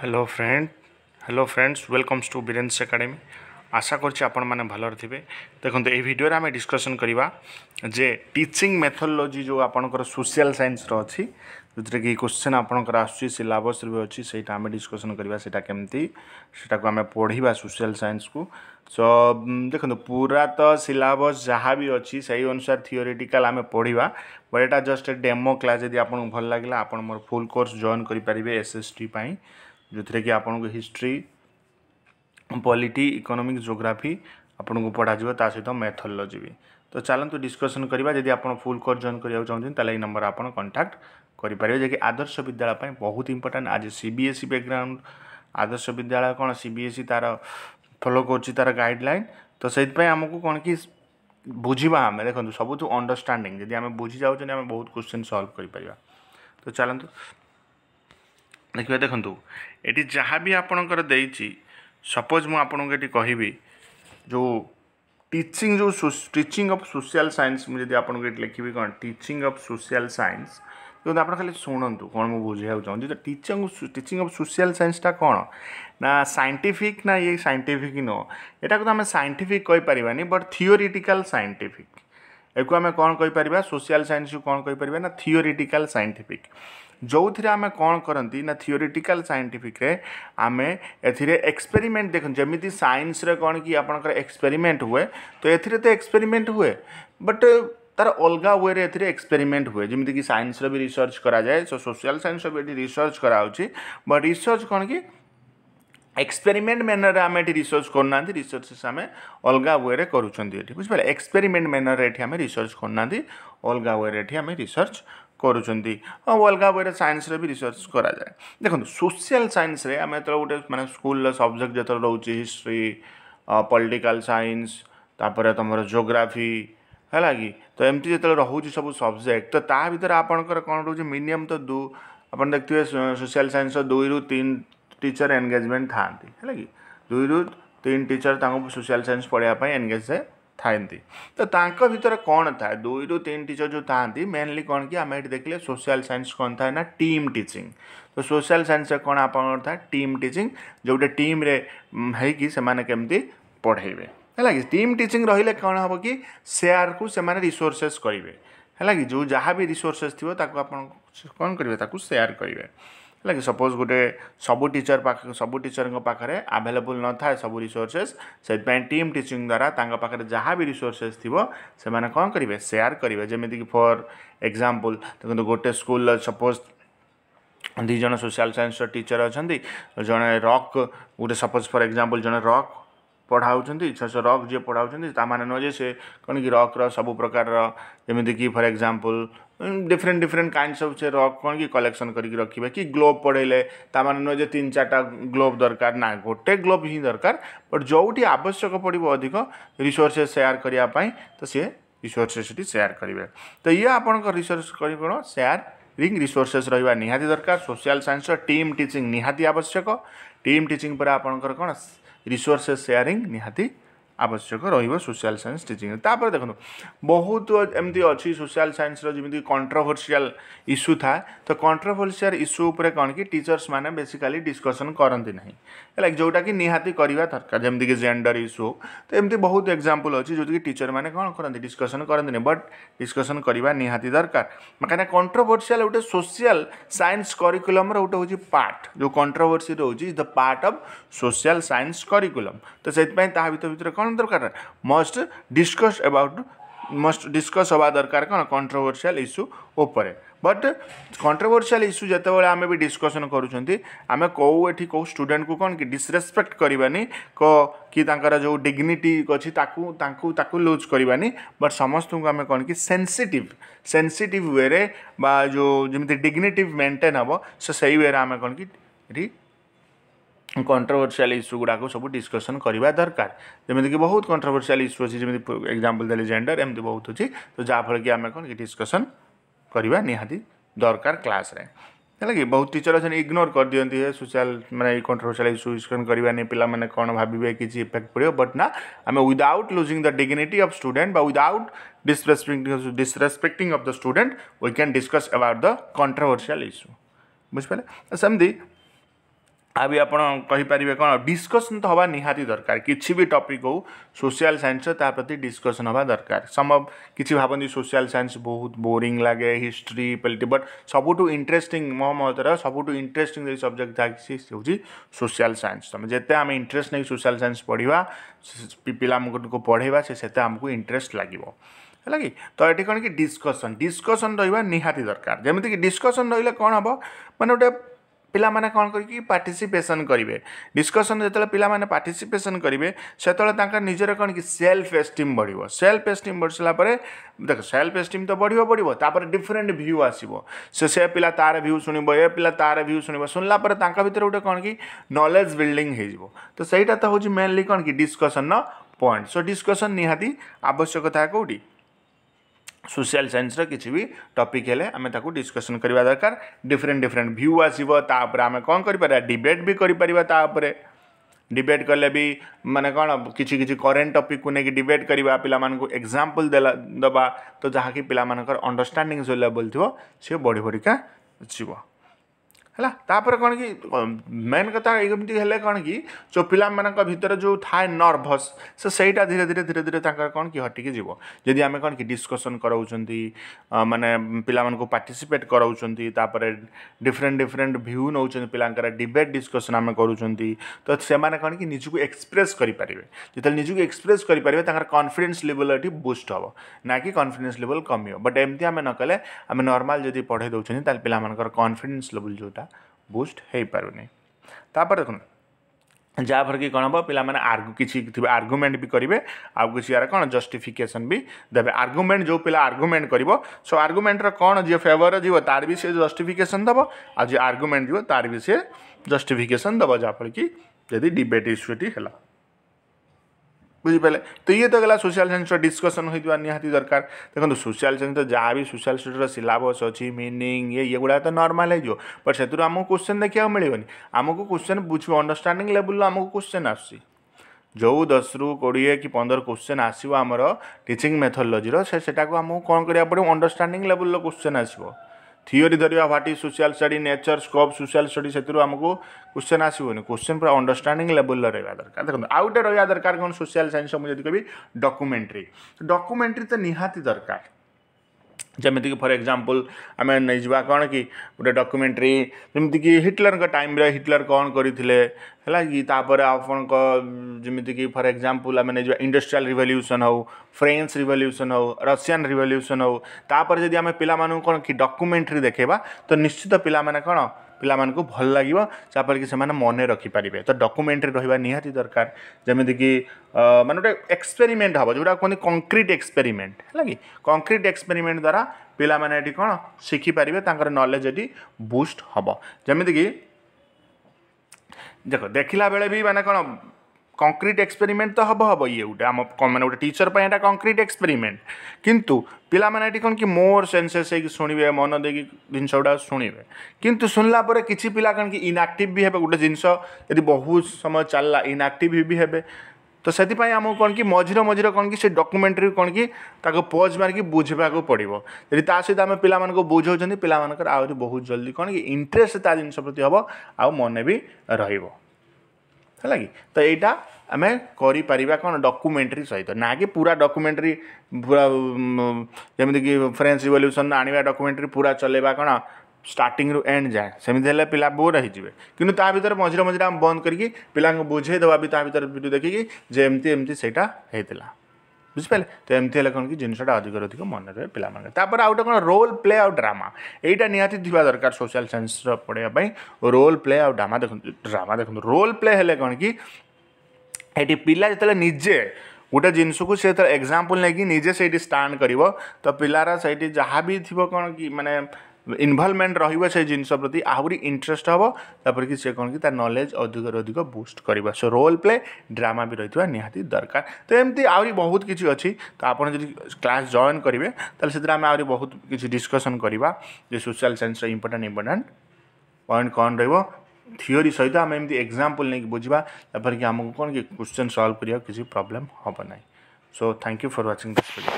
hello friend hello friends welcomes to Biren's academy आशा करें भल रही देखते ये भिडियो आम डिस्कसन करवा जे टीचिंग मेथोलोजी जो आप सोशियाल सैन्स अच्छी जो क्वेश्चन आप क्वेश्चन आपंकर अच्छी से आम डिस्कसन करवा कमी से पढ़ा सोशियाल सैंस को सो देख पूरा तो सिलबस जहाँ भी अच्छी से ही अनुसार थीओरीटिकाल आम पढ़ा बट एटा जस्ट डेमो क्लास यदि आपको भल लगे आप फुल कोर्स जॉन करेंगे एस एस टी जो थे कि आपन को हिस्ट्री पॉलिटी इकोनॉमिक जियोग्राफी आपन को पढ़ा सहित तो मैथोलोजी भी तो चलत तो डिस्कसन करवा जब आप फुल कोर्स जॉन करा चाहते तेल नंबर आप कंटाक्ट करेंगे जेकि आदर्श विद्यालय बहुत इंपोर्टाट आज सीबीएसई बैकग्राउंड आदर्श विद्यालय कौन सीबीएसई तार फलो कर तार गाइडलाइन तो से आमको कौन कि बुझा आम देखो सब अंडरस्टाँंग जब आम बुझी जाऊँ बहुत क्वेश्चन सल्व करपर तो चलो देखिए देखो ये जहाँ भी आपणकर सपोज मुझे कह जो टीचिंग जो टीचिंग ऑफ सोशल साइंस मुझे आपको लिखी कौन टीचिंग ऑफ सोशल साइंस देखते आप खाली शुणु कौन मुझे बुझे चाहिए टीचिंग टीचिंग ऑफ सोशल साइंसटा कौन ना साइंटिफिक ना ये सैंटीफिक नुह यटा को तो आम सैंटीफिक कही पार्वानी बट थीओरीटिकाल सैंटीफिक एक आम कौन कही पार सोशल साइंस को कौन कही पार ना थीओरीटिकाल सैंटीफिक ଯେଉଁଥିରେ ଆମେ କ'ଣ କରନ୍ତି ନା ଥିଓରିଟିକାଲ୍ ସାଇଣ୍ଟିଫିକ୍ରେ ଆମେ ଏଥିରେ ଏକ୍ସପେରିମେଣ୍ଟ ଦେଖନ୍ତୁ ଯେମିତି ସାଇନ୍ସରେ କ'ଣ କି ଆପଣଙ୍କର ଏକ୍ସପେରିମେଣ୍ଟ ହୁଏ ତ ଏଥିରେ ତ ଏକ୍ସପେରିମେଣ୍ଟ ହୁଏ ବଟ୍ ତାର ଅଲଗା ୱେରେ ଏଥିରେ ଏକ୍ସପେରିମେଣ୍ଟ ହୁଏ ଯେମିତିକି ସାଇନ୍ସର ବି ରିସର୍ଚ୍ଚ କରାଯାଏ ସୋ ସୋସିଆଲ୍ ସାଇନ୍ସର ବି ଏଠି ରିସର୍ଚ୍ଚ କରାହେଉଛି ବଟ୍ ରିସର୍ଚ୍ଚ କ'ଣ କି ଏକ୍ସପେରିମେଣ୍ଟ ମେନରରେ ଆମେ ଏଠି ରିସର୍ଚ୍ଚ କରୁନାହାନ୍ତି ରିସର୍ଚ୍ଚ ଆମେ ଅଲଗା ୱେରେ କରୁଛନ୍ତି ଏଠି ବୁଝିପାରିଲେ ଏକ୍ସପେରିମେଣ୍ଟ ମେନରରେ ଏଠି ଆମେ ରିସର୍ଚ୍ଚ କରୁନାହାନ୍ତି ଅଲଗା ୱେରେ ଏଠି ଆମେ ରିସର୍ଚ୍ଚ କରୁଛନ୍ତି ଆଉ ଅଲଗା ବହିରେ ସାଇନ୍ସରେ ବି ରିସର୍ଚ୍ଚ କରାଯାଏ ଦେଖନ୍ତୁ ସୋସିଆଲ୍ ସାଇନ୍ସରେ ଆମେ ଯେତେବେଳେ ଗୋଟେ ମାନେ ସ୍କୁଲର ସବଜେକ୍ଟ ଯେତେବେଳେ ରହୁଛି ହିଷ୍ଟ୍ରି ପଲିଟିକାଲ୍ ସାଇନ୍ସ ତାପରେ ତୁମର ଜୋଗ୍ରାଫି ହେଲା କି ତ ଏମିତି ଯେତେବେଳେ ରହୁଛି ସବୁ ସବଜେକ୍ଟ ତ ତା ଭିତରେ ଆପଣଙ୍କର କ'ଣ ରହୁଛି ମିନିମମ୍ ତ ଦୁ ଆପଣ ଦେଖିଥିବେ ସୋସିଆଲ୍ ସାଇନ୍ସର ଦୁଇରୁ ତିନି ଟିଚର୍ ଏନ୍ଗେଜମେଣ୍ଟ ଥାଆନ୍ତି ହେଲା କି ଦୁଇରୁ ତିନି ଟିଚର୍ ତାଙ୍କୁ ସୋସିଆଲ୍ ସାଇନ୍ସ ପଢ଼ିବା ପାଇଁ ଏନ୍ଗେଜ୍ थाता भितर कौन था दुई रु तीन टीचर जो था मेनली कौन कि आम ये देखिले सोशियाल सैंस कौन था ना टीम टीचिंग तो सोशियाल सैंस कौन आप टीम टीचिंग जो गोटे टीम होने केमती पढ़े है टीम टीचिंग रही कौन हम कि सेयार को से रिसोर्सेस करेंगे है कि जो जहाँ भी रिसोर्सेस थी आप कौन करेंगे सेयार करेंगे ହେଲା କି ସପୋଜ୍ ଗୋଟେ ସବୁ ଟିଚର୍ ପାଖ ସବୁ ଟିଚର୍ଙ୍କ ପାଖରେ ଆଭେଲେବୁଲ୍ ନଥାଏ ସବୁ ରିସୋର୍ସେସ୍ ସେଥିପାଇଁ ଟିମ୍ ଟିଚିଂ ଦ୍ୱାରା ତାଙ୍କ ପାଖରେ ଯାହା ବି ରିସୋର୍ସେସ୍ ଥିବ ସେମାନେ କ'ଣ କରିବେ ସେୟାର୍ କରିବେ ଯେମିତିକି ଫର୍ ଏକ୍ଜାମ୍ପଲ୍ ଦେଖନ୍ତୁ ଗୋଟେ ସ୍କୁଲ୍ର ସପୋଜ୍ ଦୁଇ ଜଣ ସୋସିଆଲ୍ ସାଇନ୍ସର ଟିଚର୍ ଅଛନ୍ତି ଜଣେ ରକ୍ ଗୋଟେ ସପୋଜ୍ ଫର୍ ଏକ୍ଜାମ୍ପଲ୍ ଜଣେ ରକ୍ पढ़ाऊँ छः रक् जी पढ़ाऊँ ता नजे से कण कि रक्र सब प्रकार जमीक for example different different kinds of से रक् कौन कि कलेक्शन करके रखे कि ग्लोव पढ़े नजे तीन चार्टा ग्लोव दरकार ना गोटे ग्लोव ही दरकार बट जो भी आवश्यक पड़ो अधिक रिसोर्से सेयार करने तो सी रिसोर्सेस सेयार करेंगे तो ये आप रिसोर्स कौन सेयार रिंग रिसोर्सेस रहा निहाती दरकार सोशियाल सैंस टीम टीचिंग निहाती आवश्यक टीम टीचिंग पर आपंकर कौन રિસોર્સેસ શેરિંગ નિહાતી आवश्यक रही है सोशल सैंस टीचिंग देखो बहुत एमती अच्छी सोशल सैन्सर जमी कंट्रोभर्सील इश्यू था तो कंट्रोभर्सील इश्यू उपर कौन कि टीचर्स मैंने बेसिकाली डिस्कसन करती ना लाइक जोटा कि निहाती करवा दरकार जमीक जेंडर इश्यू तो एमती बहुत एक्जामपल अच्छी जो टीचर मैंने कौन करते डिस्कसन करती बट डिस्कसन करवा निहाती दरकार कहीं कंट्रोभर्सील गोटे सोशियाल सैंस करिकुलम गोटे हूँ पार्ट जो कंट्रोभर्सी रोज is the part of social science curriculum तो से कौन कौन दरकार must discuss about must discuss हवा दरकार कौन कंट्रोवर्सियल इश्यू उपरे बट कंट्रोवर्सियल इश्यू जितेबाला आम भी डिस्कसन करें कौ ये कौ स्टूडेंट को कौन कि डिसरेस्पेक्ट कर कि जो डिग्निटी अच्छी लूज करवानी बट समस्त को आम कौन कि सेनसीटिव सेनसीटिव वे जो जमी डिग्निटी मेन्टेन हम से वे आम कौन कि कंट्रोवर्सील इश्यू गुड़ाक सब डिस्कसन करवा दरकार जमीक बहुत कंट्रोवर्सील इश्यू अच्छे जमी एक्जामपल दे जेंडर एमती बहुत अच्छी तो जहाँफल कि आम कौन डिस्कसन करवा नि दरकार क्लास है बहुत टीचर अच्छे इग्नोर कर दिखे सोशियाल मैंने कंट्रोवर्सील इश्यू डिस्कसन करवानी पे कौन भावे किसी इफेक्ट पड़ो बट ना आम without losing the dignity of student without disrespect disrespect of the student we can discuss about the controversial issue बुझे सेमती आप आपर कौन डिस्कसन तो हाँ निहाती दरकार कि टपिक हो सोशियाल सैन्स ता प्रति डिस्कसन हाँ दरकार संभव किसी भावती सोशियाल सैन्स बहुत बोरींग लगे हिस्ट्री पलिटिक्स बट सब इंटरेस्टिंग मो मतरे सब इंटरेस्टिंग सब्जेक्ट था हूँ सोशियाल सैंस तुम जिते आम इंटरेस्ट नहीं सोशियाल सैंस पढ़ा पिला पढ़ेगा से आमको इंटरेस्ट लगे है कि तो ये कौन कि डिस्कसन डिस्कसन रहा निहाती दरकार जमीक डिस्कसन रही कौन हम मैंने गोटे पाने कौन करसन करेंगे डिस्कसन जो पे पार्टीसीपेसन करेंगे से निजर कौन कि सेल्फ एस्टीम बढ़ो सेल्फ एस्टीम बढ़ सारापर देख सेल्फ एस्टीम तो बढ़ बढ़ डिफरेन्ट भ्यू आसो से से पिला तार भ्यू शुण ये पिला तार भ्यू शुण शुणला भितर गोटे कौन कि नलेज बिल्डिंग हो तो सहीटा तो हूँ मेनली कौन कि डिस्कसन रॉइंट सो डिस्कसन निहाती आवश्यकता कौटी सोशियाल सैन्स किसी भी टपिक है डिस्कसन करवा दरकार डिफरेन्ट डिफरेन्ट भ्यू आसव आम कौन डिबेट भी करपर डिबेट कले भी मैंने कौन किसी किसी करेन्ट टपिक को लेकिन डिबेट करवा पाला एक्जामपल दबा तो जहाँकि पिला अंडरस्टाणिंग जो लेवल थी सी बढ़ी बढ़िका जीव है कौन कि मेन कथा ये कौन कि जो पाला भितर जो थाए नर्भस से धीरे धीरे धीरे धीरे कौन कि हटिक जदि आम कौन कि डिस्कसन कराऊँच मानने पाला पार्टीसीपेट करापर डिफरेन्ट डिफरेन्ट भ्यू नौ पिलांर डिबेट डिस्कसन आम करूँ तो से कौन कि निज्क एक्सप्रेस करेंगे जो निजी एक्सप्रेस करें कन्फिडेन्स लेवल ये बुस्ट हे ना कि कन्फिडेन्स लेवल कमी बट एम आम नक आम नर्माल जब पढ़े दौरान पिला कन्फिडेन्स लेवल जोटा बुस्ट हो पारे देख जहाँ कि कौन हम पे आर्गु किसी आर्गुमेंट भी करेंगे आउ किसी यार कौन जस्टिफिकेसन भी देते आर्गुमेंट जो पे आर्गुमेंट कर सो आर्गुमेंटर कौन जी फेवर जीव तार भी सी जस्टिफिकेसन दब आज आर्गुमेंट जीव तार भी सी जस्टिफिकेसन दब जहाँ कि यदि डिबेट इश्यूटी है ବୁଝିପାରିଲେ ତ ଇଏ ତ ଗଲା ସୋସିଆଲ ସାଇନ୍ସର ଡିସ୍କସନ୍ ହୋଇଥିବା ନିହାତି ଦରକାର ଦେଖନ୍ତୁ ସୋସିଆଲ ସାଇନ୍ସ ଯାହା ବି ସୋସିଆଲ ସାଇନ୍ସର ସିଲାବସ୍ ଅଛି ମିନିଂ ଇଏ ଇଏଗୁଡ଼ା ତ ନର୍ମାଲ୍ ହେଇଯିବ ବଟ୍ ସେଥିରୁ ଆମକୁ କ୍ୱେଶ୍ଚନ୍ ଦେଖିବାକୁ ମିଳିବନି ଆମକୁ କ୍ୱେଶ୍ଚନ୍ ବୁଝିବ ଅଣ୍ଡରଷ୍ଟାଣ୍ଡିଂ ଲେବୁଲ୍ରୁ ଆମକୁ କ୍ୱେଶ୍ଚନ୍ ଆସୁଛି ଯେଉଁ ଦଶରୁ କୋଡ଼ିଏ କି ପନ୍ଦର କ୍ୱେଶ୍ଚନ୍ ଆସିବ ଆମର ଟିଚିଂ ମେଥୋଲୋଜିର ସେ ସେଟାକୁ ଆମକୁ କ'ଣ କରିବାକୁ ପଡ଼ିବ ଅଣ୍ଡରଷ୍ଟାଣ୍ଡିଂ ଲେବୁଲ୍ର କ୍ୱେଶ୍ଚନ୍ ଆସିବ थीओरी धरिया भाटी social study nature scope social study से आमुक क्वेश्चन आसवनी क्वेश्चन पूरा अंडरस्टाडिंग लेवल रहा दरकार देखो आउ गए रहा दरकार कौन सोशियाल सैंस मुझे कहि डकुमेट्री डकुमेट्री तो निहाती दरकार ଯେମିତିକି ଫର୍ ଏକ୍ଜାମ୍ପଲ୍ ଆମେ ନେଇଯିବା କ'ଣ କି ଗୋଟେ ଡକ୍ୟୁମେଣ୍ଟାରୀ ଯେମିତିକି ହିଟଲରଙ୍କ ଟାଇମ୍ରେ ହିଟଲର କ'ଣ କରିଥିଲେ ହେଲା କି ତାପରେ ଆପଣଙ୍କ ଯେମିତିକି ଫର୍ ଏକ୍ଜାମ୍ପଲ୍ ଆମେ ନେଇଯିବା ଇଣ୍ଡଷ୍ଟ୍ରିଆଲ ରିଭଲ୍ୟୁସନ୍ ହେଉ ଫ୍ରେଞ୍ଚ ରିଭଲ୍ୟୁସନ୍ ହେଉ ରଷିଆନ୍ ରିଭଲ୍ୟୁସନ୍ ହେଉ ତାପରେ ଯଦି ଆମେ ପିଲାମାନଙ୍କୁ କ'ଣ କି ଡକ୍ୟୁମେଣ୍ଟାରୀ ଦେଖେଇବା ତ ନିଶ୍ଚିତ ପିଲାମାନେ କ'ଣ पाला भल लगे जहाँफल कि मन रखिपारे तो डकुमेंट्रे रहा निहाती दरकार जमीक मान गए एक्सपेरिमेंट हम जोटा कहते कंक्रीट एक्सपेरिमेंट है कि कंक्रीट एक्सपेरिमेंट द्वारा पिला कौन शिखिपर तर नलेज ये बुस्ट हम जमीक देख देखला बेले भी मैंने कौन কংক্রিট এক্সপেরিমেন্ট তো হব হব ইয়ে গোটে আম মানে গোটে ଟିଚର୍ ପାଇଁ ଏଇଟା କଂକ୍ରିଟ୍ ଏକ୍ସପେରିମେଣ୍ଟ କିନ୍ତୁ ପିଲାମାନେ ଏଠି କ'ଣ କି ମୋର ସେନ୍ସେସ୍ ହେଇକି ଶୁଣିବେ ମନ ଦେଇକି ଜିନିଷ ଗୁଡ଼ା ଶୁଣିବେ କିନ୍ତୁ ଶୁଣିଲା ପରେ କିଛି ପିଲା କ'ଣ କି ଇନାକ୍ଟିଭ୍ ବି ହେବେ ଗୋଟେ ଜିନିଷ ଯଦି ବହୁତ ସମୟ ଚାଲିଲା ଇନାକ୍ଟିଭ୍ ବି ହେବେ ତ ସେଥିପାଇଁ ଆମକୁ କ'ଣ କି ମଝିରେ ମଝିରେ କ'ଣ କି ସେ ଡକୁମେଣ୍ଟରୀ କ'ଣ କି ତାକୁ ପଜ୍ ମାରିକି ବୁଝିବାକୁ ପଡ଼ିବ ଯଦି ତା ସହିତ ଆମେ ପିଲାମାନଙ୍କୁ ବୁଝାଉଛନ୍ତି ପିଲାମାନଙ୍କର ଆହୁରି ବହୁତ ଜଲ୍ଦି କ'ଣ କି ଇଣ୍ଟରେଷ୍ଟ ତା ଜିନିଷ ପ୍ରତି ହେବ ଆଉ ମନେ ବି ରହିବ है तो यहाँ आम कर डकुमेटरी सहित ना कि पूरा डकुमेटरी पूरा जमीक फ्रेन्स रिवल्यूशन आने डकुमेटरी पूरा चल कौन स्टार्टिंग एंड जाए सेम है पिला बोर रहीजे कि मझे मझे बंद करके पिला बुझेदेव भी ताद जमती एमती सहीटा होता বুঝিপারে তো এমতি হলে কোণ কি জিনিসটা অধিক অধিক মনে রয়ে পিলামানকে তারপরে আউ কোণ রোল প্লে আউ ড্রামা এইটা নিহতি থাকা দরকার সোশিয়াল সাইন্সর পড়াইবা রোল প্লে আউ ড্রামা দেখ ড্রামা দেখ রোল প্লে হলে কোণ কি এটি পিলা যেতে নিজে ଗୋଟେ ଜିନିଷକୁ ସେ ଏକ୍ଜାମ୍ପଲ୍ ନେଇକି ନିଜେ ସେଇଠି ଷ୍ଟାଣ୍ଡ କରିବ ତ ପିଲାର ସେଇଠି ଯାହା ବି ଥିବ କ'ଣ କି ମାନେ इनभल्वमेंट रिनस प्रति आहरी इंटरेस्ट हे तापर कि सी कौन कि नलेज अधिक अधिक बुस्ट कर सो रोल प्ले ड्रामा भी रही निहाती दरकार तो एमती आहरी बहुत किसी अच्छी तो आपड़ जब क्लास जॉन करेंगे से आम किसी डिस्कसन करवा social science important important point कौन र थीओरी सहित आम एम एक्जामपल नहीं बुझा जापर कि आमको कौन कि क्वेश्चन सल्व करवा किसी प्रोब्लेम हम ना so thank you for watching this video